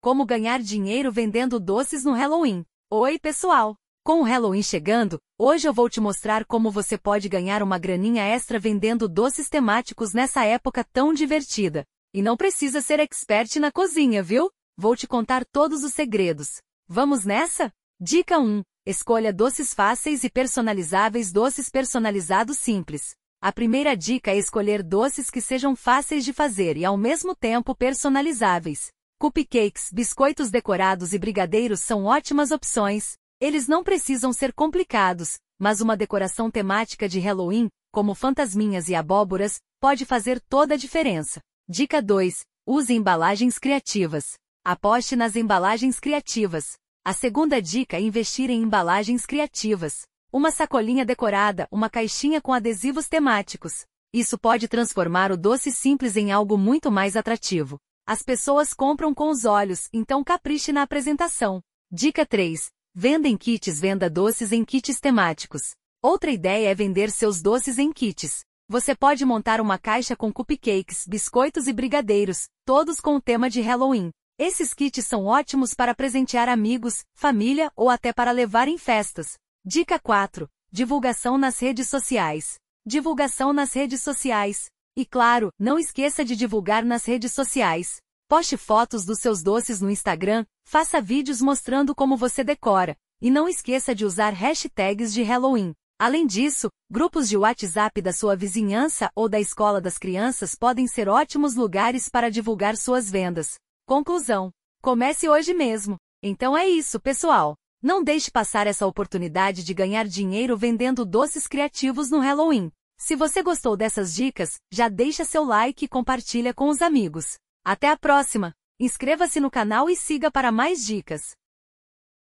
Como ganhar dinheiro vendendo doces no Halloween. Oi, pessoal! Com o Halloween chegando, hoje eu vou te mostrar como você pode ganhar uma graninha extra vendendo doces temáticos nessa época tão divertida. E não precisa ser expert na cozinha, viu? Vou te contar todos os segredos. Vamos nessa? Dica 1. Escolha doces fáceis e personalizáveis doces personalizados simples. A primeira dica é escolher doces que sejam fáceis de fazer e ao mesmo tempo personalizáveis. Cupcakes, biscoitos decorados e brigadeiros são ótimas opções. Eles não precisam ser complicados, mas uma decoração temática de Halloween, como fantasminhas e abóboras, pode fazer toda a diferença. Dica 2. Use embalagens criativas. Aposte nas embalagens criativas. A segunda dica é investir em embalagens criativas. Uma sacolinha decorada, uma caixinha com adesivos temáticos. Isso pode transformar o doce simples em algo muito mais atrativo. As pessoas compram com os olhos, então capriche na apresentação. Dica 3. Venda em kits Venda doces em kits temáticos. Outra ideia é vender seus doces em kits. Você pode montar uma caixa com cupcakes, biscoitos e brigadeiros, todos com o tema de Halloween. Esses kits são ótimos para presentear amigos, família ou até para levar em festas. Dica 4. Divulgação nas redes sociais. Divulgação nas redes sociais. E claro, não esqueça de divulgar nas redes sociais. Poste fotos dos seus doces no Instagram, faça vídeos mostrando como você decora, e não esqueça de usar hashtags de Halloween. Além disso, grupos de WhatsApp da sua vizinhança ou da escola das crianças podem ser ótimos lugares para divulgar suas vendas. Conclusão: comece hoje mesmo. Então é isso, pessoal. Não deixe passar essa oportunidade de ganhar dinheiro vendendo doces criativos no Halloween. Se você gostou dessas dicas, já deixa seu like e compartilha com os amigos. Até a próxima! Inscreva-se no canal e siga para mais dicas.